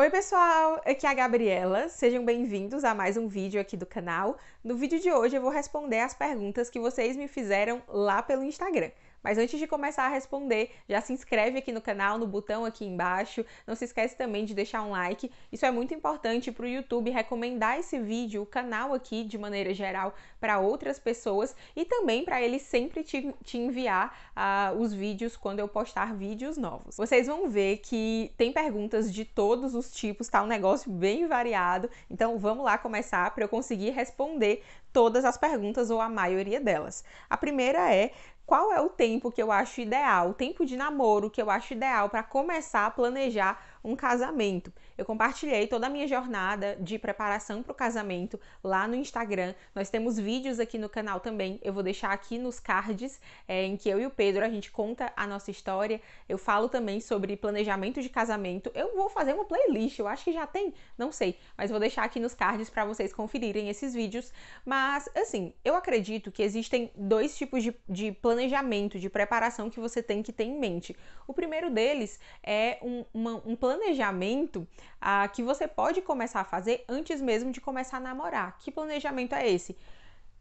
Oi pessoal, aqui é a Gabriela, sejam bem-vindos a mais um vídeo aqui do canal. No vídeo de hoje eu vou responder as perguntas que vocês me fizeram lá pelo Instagram. Mas antes de começar a responder, já se inscreve aqui no canal, no botão aqui embaixo. Não se esquece também de deixar um like. Isso é muito importante para o YouTube recomendar esse vídeo, o canal aqui de maneira geral para outras pessoas e também para ele sempre te, te enviar uh, os vídeos quando eu postar vídeos novos. Vocês vão ver que tem perguntas de todos os tipos, tá um negócio bem variado. Então vamos lá começar para eu conseguir responder todas as perguntas ou a maioria delas. A primeira é qual é o tempo que eu acho ideal, o tempo de namoro que eu acho ideal para começar a planejar um casamento. Eu compartilhei toda a minha jornada de preparação para o casamento lá no Instagram. Nós temos vídeos aqui no canal também. Eu vou deixar aqui nos cards é, em que eu e o Pedro a gente conta a nossa história. Eu falo também sobre planejamento de casamento. Eu vou fazer uma playlist. Eu acho que já tem, não sei, mas vou deixar aqui nos cards para vocês conferirem esses vídeos. Mas assim, eu acredito que existem dois tipos de, de planejamento, de preparação que você tem que ter em mente. O primeiro deles é um, uma, um planejamento planejamento ah, que você pode começar a fazer antes mesmo de começar a namorar. Que planejamento é esse?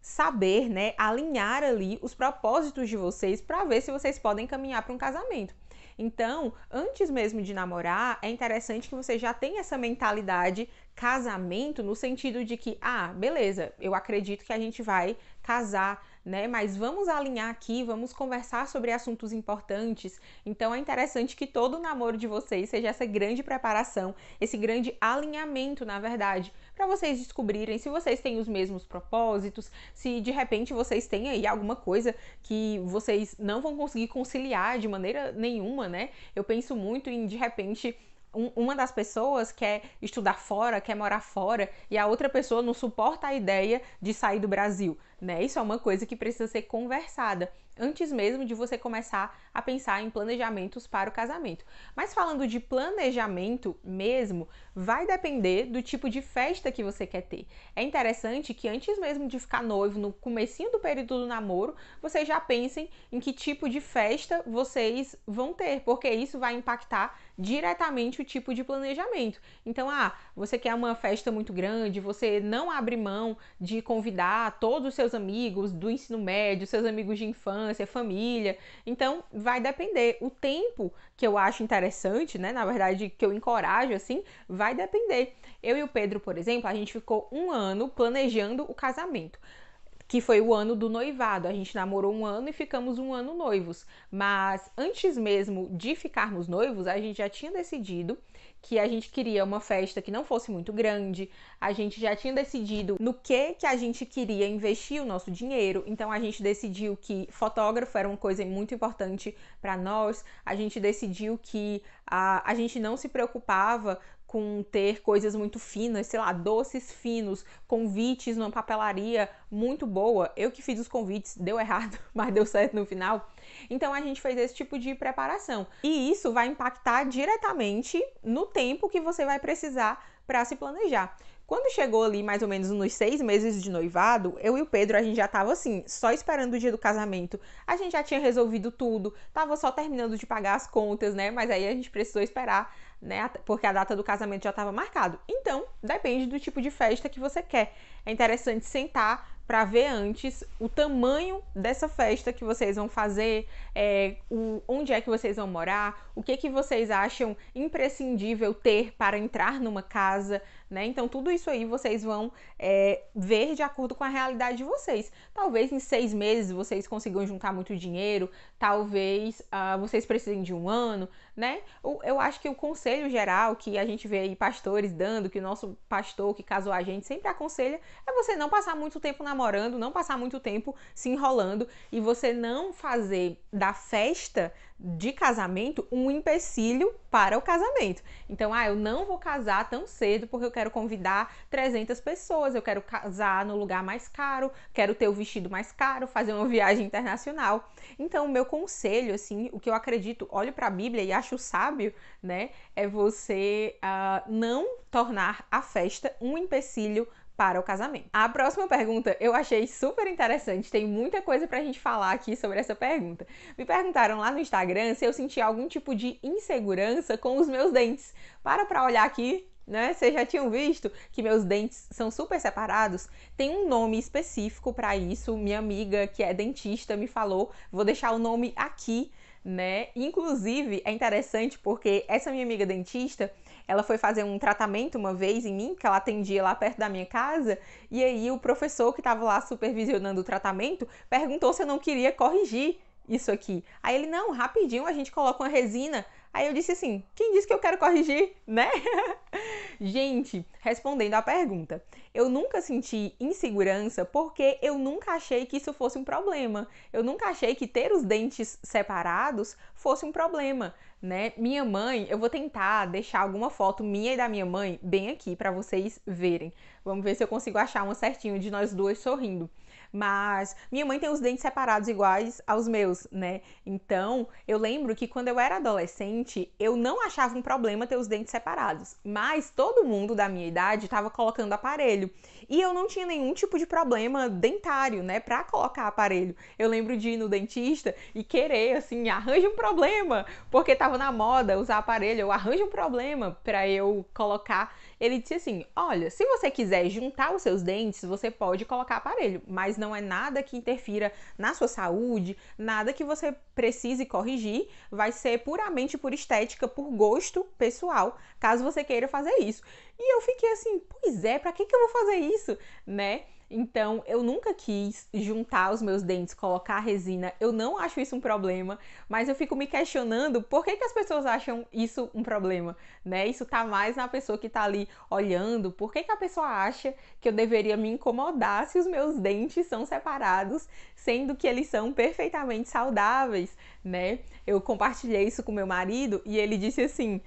Saber, né, alinhar ali os propósitos de vocês para ver se vocês podem caminhar para um casamento. Então, antes mesmo de namorar, é interessante que você já tenha essa mentalidade casamento no sentido de que, ah, beleza, eu acredito que a gente vai casar, né? Mas vamos alinhar aqui, vamos conversar sobre assuntos importantes. Então é interessante que todo o namoro de vocês seja essa grande preparação, esse grande alinhamento, na verdade, para vocês descobrirem se vocês têm os mesmos propósitos, se de repente vocês têm aí alguma coisa que vocês não vão conseguir conciliar de maneira nenhuma, né? Eu penso muito em de repente uma das pessoas quer estudar fora, quer morar fora, e a outra pessoa não suporta a ideia de sair do Brasil né? Isso é uma coisa que precisa ser conversada antes mesmo de você começar a pensar em planejamentos para o casamento. Mas falando de planejamento mesmo, vai depender do tipo de festa que você quer ter. É interessante que antes mesmo de ficar noivo, no comecinho do período do namoro, vocês já pensem em que tipo de festa vocês vão ter, porque isso vai impactar diretamente o tipo de planejamento. Então, ah, você quer uma festa muito grande, você não abre mão de convidar todos os seus seus amigos do ensino médio, seus amigos de infância, família. Então, vai depender. O tempo que eu acho interessante, né? Na verdade, que eu encorajo, assim, vai depender. Eu e o Pedro, por exemplo, a gente ficou um ano planejando o casamento que foi o ano do noivado. A gente namorou um ano e ficamos um ano noivos. Mas antes mesmo de ficarmos noivos, a gente já tinha decidido que a gente queria uma festa que não fosse muito grande. A gente já tinha decidido no que que a gente queria investir o nosso dinheiro. Então a gente decidiu que fotógrafo era uma coisa muito importante para nós. A gente decidiu que a, a gente não se preocupava com ter coisas muito finas, sei lá, doces finos, convites numa papelaria muito boa. Eu que fiz os convites, deu errado, mas deu certo no final. Então a gente fez esse tipo de preparação. E isso vai impactar diretamente no tempo que você vai precisar para se planejar. Quando chegou ali mais ou menos nos seis meses de noivado, eu e o Pedro, a gente já tava assim, só esperando o dia do casamento. A gente já tinha resolvido tudo, tava só terminando de pagar as contas, né? Mas aí a gente precisou esperar né? Porque a data do casamento já estava marcado. Então, depende do tipo de festa que você quer. É interessante sentar, para ver antes o tamanho dessa festa que vocês vão fazer, é, o, onde é que vocês vão morar, o que que vocês acham imprescindível ter para entrar numa casa, né? Então tudo isso aí vocês vão é, ver de acordo com a realidade de vocês. Talvez em seis meses vocês consigam juntar muito dinheiro, talvez uh, vocês precisem de um ano, né? Eu, eu acho que o conselho geral que a gente vê aí pastores dando, que o nosso pastor que casou a gente sempre aconselha, é você não passar muito tempo na namorando, não passar muito tempo se enrolando e você não fazer da festa de casamento um empecilho para o casamento. Então, ah, eu não vou casar tão cedo porque eu quero convidar 300 pessoas, eu quero casar no lugar mais caro, quero ter o vestido mais caro, fazer uma viagem internacional. Então, o meu conselho, assim, o que eu acredito, olho para a Bíblia e acho sábio, né, é você uh, não tornar a festa um empecilho para o casamento. A próxima pergunta eu achei super interessante, tem muita coisa para a gente falar aqui sobre essa pergunta. Me perguntaram lá no Instagram se eu sentia algum tipo de insegurança com os meus dentes. Para para olhar aqui né? Vocês já tinham visto que meus dentes são super separados? Tem um nome específico para isso. Minha amiga, que é dentista, me falou. Vou deixar o nome aqui né? Inclusive, é interessante porque essa minha amiga dentista, ela foi fazer um tratamento uma vez em mim, que ela atendia lá perto da minha casa, e aí o professor que estava lá supervisionando o tratamento perguntou se eu não queria corrigir isso aqui. Aí ele, não, rapidinho a gente coloca uma resina. Aí eu disse assim: quem disse que eu quero corrigir, né? gente, respondendo à pergunta, eu nunca senti insegurança porque eu nunca achei que isso fosse um problema. Eu nunca achei que ter os dentes separados fosse um problema, né? Minha mãe, eu vou tentar deixar alguma foto minha e da minha mãe bem aqui para vocês verem. Vamos ver se eu consigo achar uma certinho de nós duas sorrindo. Mas minha mãe tem os dentes separados iguais aos meus, né? Então, eu lembro que quando eu era adolescente, eu não achava um problema ter os dentes separados, mas todo mundo da minha idade estava colocando aparelho aparelho. E eu não tinha nenhum tipo de problema dentário, né, para colocar aparelho. Eu lembro de ir no dentista e querer assim, arranja um problema, porque tava na moda usar aparelho, eu arranjo um problema para eu colocar ele disse assim: olha, se você quiser juntar os seus dentes, você pode colocar aparelho, mas não é nada que interfira na sua saúde, nada que você precise corrigir, vai ser puramente por estética, por gosto pessoal, caso você queira fazer isso. E eu fiquei assim: pois é, pra que, que eu vou fazer isso, né? Então, eu nunca quis juntar os meus dentes, colocar a resina. Eu não acho isso um problema, mas eu fico me questionando por que, que as pessoas acham isso um problema, né? Isso tá mais na pessoa que tá ali olhando. Por que, que a pessoa acha que eu deveria me incomodar se os meus dentes são separados, sendo que eles são perfeitamente saudáveis, né? Eu compartilhei isso com meu marido e ele disse assim: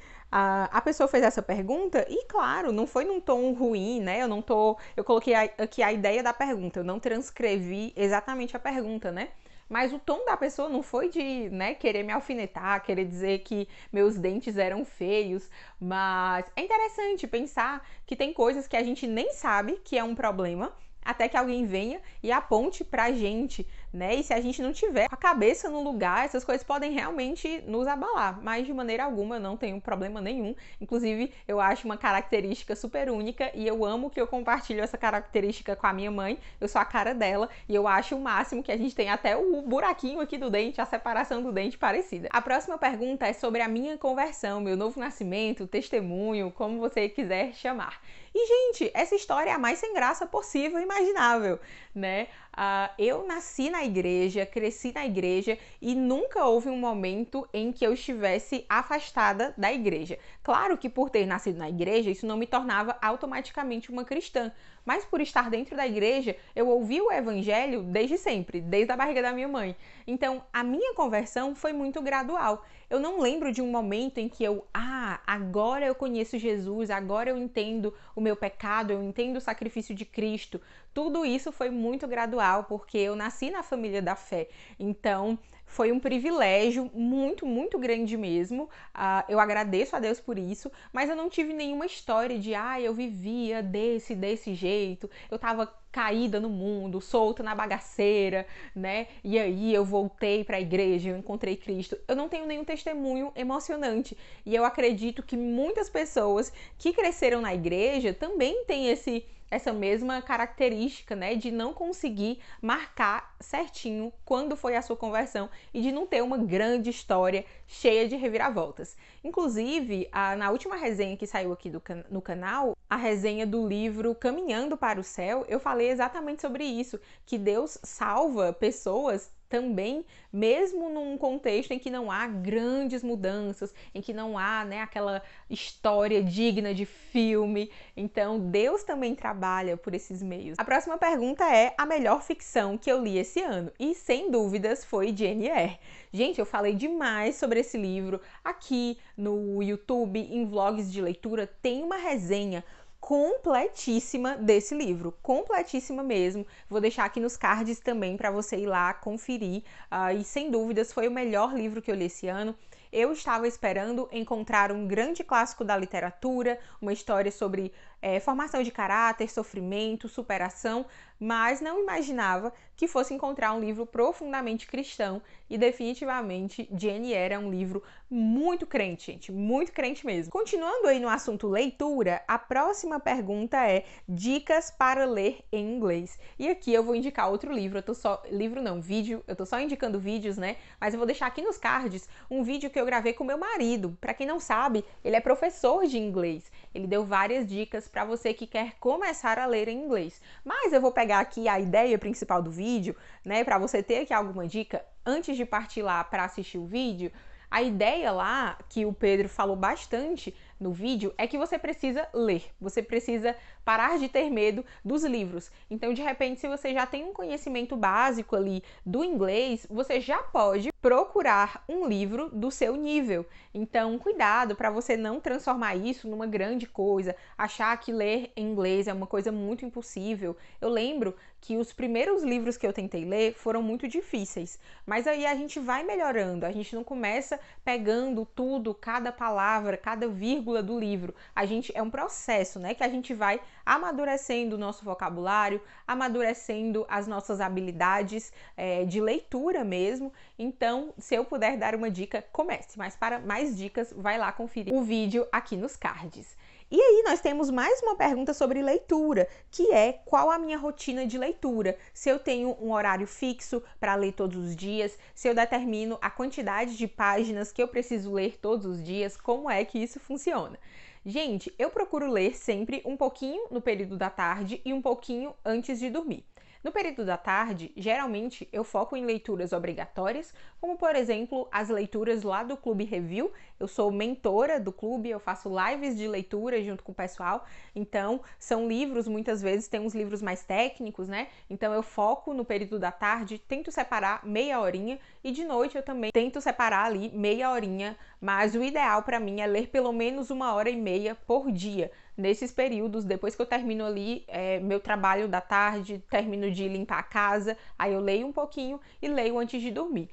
a, pessoa fez essa pergunta e, claro, não foi num tom ruim, né? Eu não tô. Eu coloquei aqui a ideia da pergunta, eu não transcrevi exatamente a pergunta, né? Mas o tom da pessoa não foi de, né, querer me alfinetar, querer dizer que meus dentes eram feios, mas é interessante pensar que tem coisas que a gente nem sabe que é um problema até que alguém venha e aponte pra gente né? E se a gente não tiver a cabeça no lugar, essas coisas podem realmente nos abalar. Mas de maneira alguma eu não tenho problema nenhum. Inclusive, eu acho uma característica super única e eu amo que eu compartilho essa característica com a minha mãe. Eu sou a cara dela e eu acho o máximo que a gente tem até o buraquinho aqui do dente, a separação do dente parecida. A próxima pergunta é sobre a minha conversão, meu novo nascimento, testemunho, como você quiser chamar. E, gente, essa história é a mais sem graça possível e imaginável, né? Uh, eu nasci na igreja, cresci na igreja e nunca houve um momento em que eu estivesse afastada da igreja. Claro que por ter nascido na igreja, isso não me tornava automaticamente uma cristã, mas por estar dentro da igreja, eu ouvi o evangelho desde sempre, desde a barriga da minha mãe. Então, a minha conversão foi muito gradual. Eu não lembro de um momento em que eu, ah, agora eu conheço Jesus, agora eu entendo o meu pecado, eu entendo o sacrifício de Cristo. Tudo isso foi muito gradual, porque eu nasci na família da fé. Então, foi um privilégio muito, muito grande mesmo. Uh, eu agradeço a Deus por isso, mas eu não tive nenhuma história de, ah, eu vivia desse, desse jeito, eu tava caída no mundo, solta na bagaceira, né? E aí eu voltei para a igreja, eu encontrei Cristo. Eu não tenho nenhum testemunho emocionante e eu acredito que muitas pessoas que cresceram na igreja também têm esse essa mesma característica, né, de não conseguir marcar certinho quando foi a sua conversão e de não ter uma grande história cheia de reviravoltas. Inclusive, a, na última resenha que saiu aqui do, no canal, a resenha do livro Caminhando para o Céu, eu falei exatamente sobre isso, que Deus salva pessoas também, mesmo num contexto em que não há grandes mudanças, em que não há né, aquela história digna de filme. Então, Deus também trabalha por esses meios. A próxima pergunta é a melhor ficção que eu li esse ano. E sem dúvidas foi Jane Eyre. Gente, eu falei demais sobre esse livro aqui no YouTube, em vlogs de leitura, tem uma resenha completíssima desse livro, completíssima mesmo. Vou deixar aqui nos cards também para você ir lá conferir. Uh, e sem dúvidas foi o melhor livro que eu li esse ano. Eu estava esperando encontrar um grande clássico da literatura, uma história sobre é, formação de caráter, sofrimento, superação, mas não imaginava que fosse encontrar um livro profundamente cristão e definitivamente Jenny era é um livro muito crente, gente, muito crente mesmo. Continuando aí no assunto leitura, a próxima pergunta é dicas para ler em inglês. E aqui eu vou indicar outro livro, eu tô só livro não, vídeo, eu tô só indicando vídeos, né? Mas eu vou deixar aqui nos cards um vídeo que eu gravei com meu marido. Para quem não sabe, ele é professor de inglês. Ele deu várias dicas para você que quer começar a ler em inglês. Mas eu vou pegar pegar aqui a ideia principal do vídeo, né, para você ter aqui alguma dica antes de partir lá para assistir o vídeo, a ideia lá que o Pedro falou bastante no vídeo é que você precisa ler, você precisa parar de ter medo dos livros. Então, de repente, se você já tem um conhecimento básico ali do inglês, você já pode procurar um livro do seu nível. Então, cuidado para você não transformar isso numa grande coisa, achar que ler em inglês é uma coisa muito impossível. Eu lembro que os primeiros livros que eu tentei ler foram muito difíceis, mas aí a gente vai melhorando, a gente não começa pegando tudo, cada palavra, cada vírgula vírgula do livro. A gente é um processo, né, que a gente vai amadurecendo o nosso vocabulário, amadurecendo as nossas habilidades é, de leitura mesmo. Então, se eu puder dar uma dica, comece. Mas para mais dicas, vai lá conferir o vídeo aqui nos cards. E aí nós temos mais uma pergunta sobre leitura, que é qual a minha rotina de leitura? Se eu tenho um horário fixo para ler todos os dias, se eu determino a quantidade de páginas que eu preciso ler todos os dias, como é que isso funciona? Gente, eu procuro ler sempre um pouquinho no período da tarde e um pouquinho antes de dormir. No período da tarde, geralmente eu foco em leituras obrigatórias, como por exemplo as leituras lá do Clube Review. Eu sou mentora do clube, eu faço lives de leitura junto com o pessoal, então são livros, muitas vezes tem uns livros mais técnicos, né? Então eu foco no período da tarde, tento separar meia horinha e de noite eu também tento separar ali meia horinha, mas o ideal para mim é ler pelo menos uma hora e meia por dia nesses períodos, depois que eu termino ali é, meu trabalho da tarde, termino de limpar a casa, aí eu leio um pouquinho e leio antes de dormir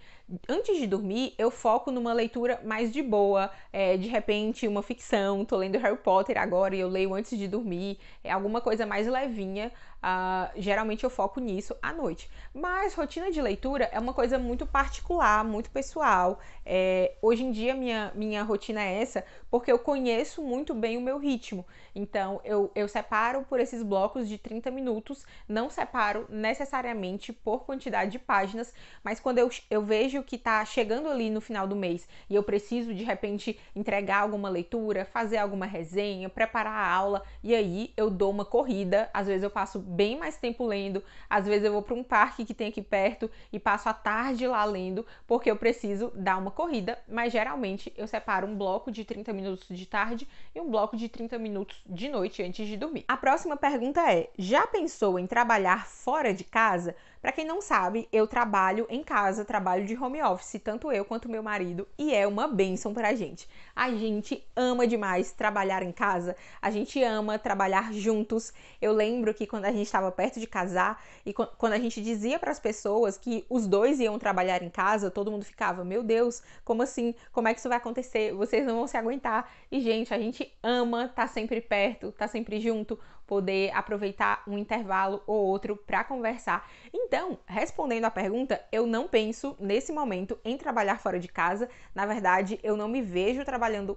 antes de dormir, eu foco numa leitura mais de boa, é, de repente uma ficção, tô lendo Harry Potter agora e eu leio antes de dormir, é alguma coisa mais levinha, uh, geralmente eu foco nisso à noite. Mas rotina de leitura é uma coisa muito particular, muito pessoal, é, hoje em dia minha, minha rotina é essa, porque eu conheço muito bem o meu ritmo, então eu, eu separo por esses blocos de 30 minutos, não separo necessariamente por quantidade de páginas, mas quando eu, eu vejo vejo que está chegando ali no final do mês e eu preciso de repente entregar alguma leitura, fazer alguma resenha, preparar a aula e aí eu dou uma corrida. Às vezes eu passo bem mais tempo lendo, às vezes eu vou para um parque que tem aqui perto e passo a tarde lá lendo, porque eu preciso dar uma corrida, mas geralmente eu separo um bloco de 30 minutos de tarde e um bloco de 30 minutos de noite antes de dormir. A próxima pergunta é: já pensou em trabalhar fora de casa? Para quem não sabe, eu trabalho em casa, trabalho de home office, tanto eu quanto meu marido, e é uma benção pra gente. A gente ama demais trabalhar em casa, a gente ama trabalhar juntos. Eu lembro que quando a gente estava perto de casar e quando a gente dizia para as pessoas que os dois iam trabalhar em casa, todo mundo ficava: "Meu Deus, como assim? Como é que isso vai acontecer? Vocês não vão se aguentar". E gente, a gente ama estar tá sempre perto, estar tá sempre junto poder aproveitar um intervalo ou outro para conversar. Então, respondendo à pergunta, eu não penso nesse momento em trabalhar fora de casa. Na verdade, eu não me vejo trabalhando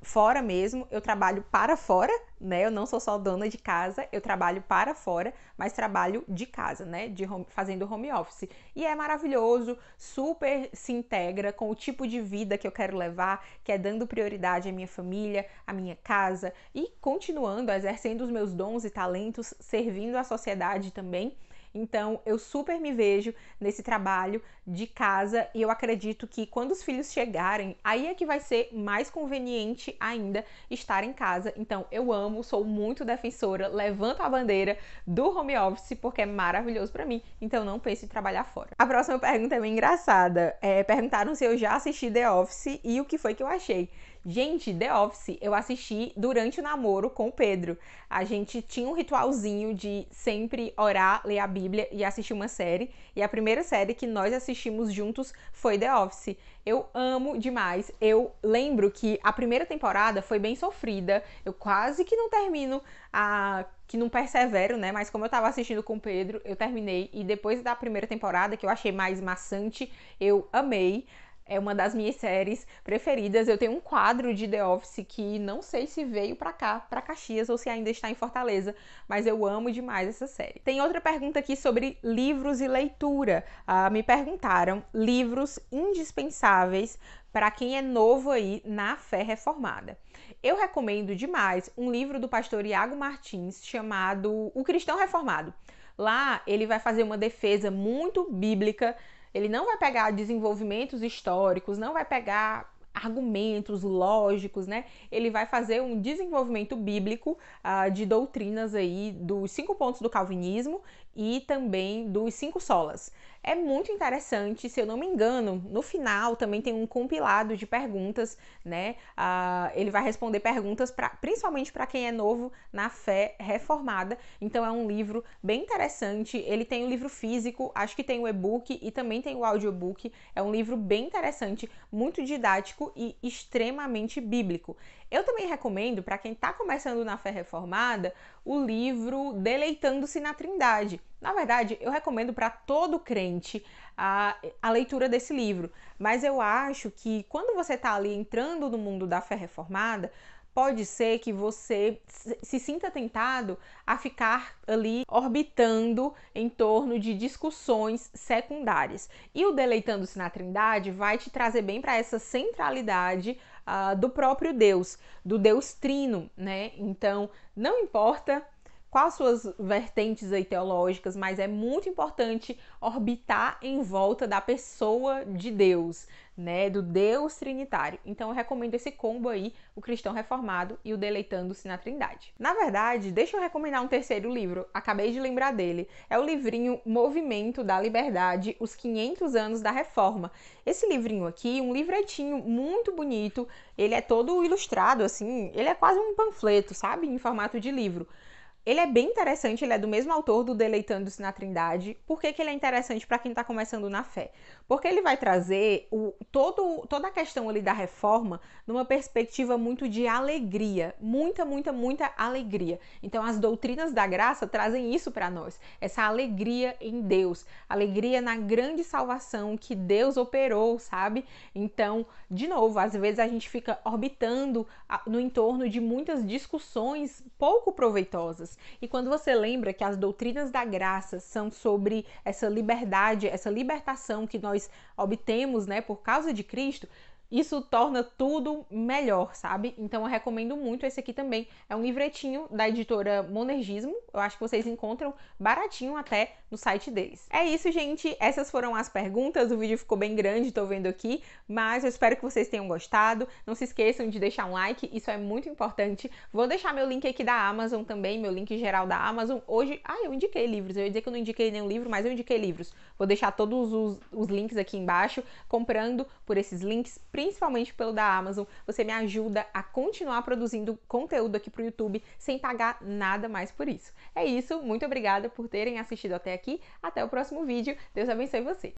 fora mesmo, eu trabalho para fora, né? Eu não sou só dona de casa, eu trabalho para fora, mas trabalho de casa, né? De home, fazendo home office. E é maravilhoso, super se integra com o tipo de vida que eu quero levar, que é dando prioridade à minha família, à minha casa e continuando exercendo os meus dons e talentos, servindo à sociedade também. Então, eu super me vejo nesse trabalho de casa e eu acredito que quando os filhos chegarem, aí é que vai ser mais conveniente ainda estar em casa. Então, eu amo, sou muito defensora, levanto a bandeira do home office porque é maravilhoso para mim. Então, não pense em trabalhar fora. A próxima pergunta é bem engraçada. É, perguntaram se eu já assisti The Office e o que foi que eu achei. Gente, The Office eu assisti durante o namoro com o Pedro. A gente tinha um ritualzinho de sempre orar, ler a Bíblia e assistir uma série. E a primeira série que nós assistimos juntos foi The Office. Eu amo demais. Eu lembro que a primeira temporada foi bem sofrida. Eu quase que não termino a que não persevero, né? Mas como eu tava assistindo com o Pedro, eu terminei e depois da primeira temporada, que eu achei mais maçante, eu amei é uma das minhas séries preferidas. Eu tenho um quadro de The Office que não sei se veio para cá, para Caxias ou se ainda está em Fortaleza, mas eu amo demais essa série. Tem outra pergunta aqui sobre livros e leitura. Ah, me perguntaram livros indispensáveis para quem é novo aí na fé reformada. Eu recomendo demais um livro do pastor Iago Martins chamado O Cristão Reformado. Lá ele vai fazer uma defesa muito bíblica ele não vai pegar desenvolvimentos históricos, não vai pegar argumentos lógicos, né? Ele vai fazer um desenvolvimento bíblico uh, de doutrinas aí dos cinco pontos do calvinismo e também dos cinco solas. É muito interessante, se eu não me engano, no final também tem um compilado de perguntas, né? Uh, ele vai responder perguntas pra, principalmente para quem é novo na fé reformada. Então é um livro bem interessante. Ele tem o um livro físico, acho que tem o um e-book e também tem o um audiobook. É um livro bem interessante, muito didático e extremamente bíblico. Eu também recomendo para quem está começando na fé reformada o livro Deleitando-se na Trindade. Na verdade, eu recomendo para todo crente a, a, leitura desse livro, mas eu acho que quando você está ali entrando no mundo da fé reformada, pode ser que você se sinta tentado a ficar ali orbitando em torno de discussões secundárias. E o Deleitando-se na Trindade vai te trazer bem para essa centralidade uh, do próprio Deus, do Deus Trino, né? Então, não importa quais suas vertentes aí teológicas, mas é muito importante orbitar em volta da pessoa de Deus, né, do Deus trinitário. Então eu recomendo esse combo aí, o Cristão Reformado e o Deleitando-se na Trindade. Na verdade, deixa eu recomendar um terceiro livro, acabei de lembrar dele. É o livrinho Movimento da Liberdade, os 500 anos da Reforma. Esse livrinho aqui, um livretinho muito bonito, ele é todo ilustrado assim, ele é quase um panfleto, sabe, em formato de livro. Ele é bem interessante, ele é do mesmo autor do Deleitando-se na Trindade. Por que, que ele é interessante para quem está começando na fé? Porque ele vai trazer o, todo, toda a questão ali da reforma numa perspectiva muito de alegria, muita, muita, muita alegria. Então, as doutrinas da graça trazem isso para nós, essa alegria em Deus, alegria na grande salvação que Deus operou, sabe? Então, de novo, às vezes a gente fica orbitando no entorno de muitas discussões pouco proveitosas e quando você lembra que as doutrinas da graça são sobre essa liberdade, essa libertação que nós obtemos, né, por causa de Cristo, isso torna tudo melhor, sabe? Então eu recomendo muito. Esse aqui também é um livretinho da editora Monergismo. Eu acho que vocês encontram baratinho até no site deles. É isso, gente. Essas foram as perguntas. O vídeo ficou bem grande, tô vendo aqui, mas eu espero que vocês tenham gostado. Não se esqueçam de deixar um like, isso é muito importante. Vou deixar meu link aqui da Amazon também, meu link geral da Amazon. Hoje, ah, eu indiquei livros. Eu ia dizer que eu não indiquei nenhum livro, mas eu indiquei livros. Vou deixar todos os, os links aqui embaixo, comprando por esses links, principalmente principalmente pelo da Amazon. Você me ajuda a continuar produzindo conteúdo aqui para o YouTube sem pagar nada mais por isso. É isso, muito obrigada por terem assistido até aqui. Até o próximo vídeo. Deus abençoe você.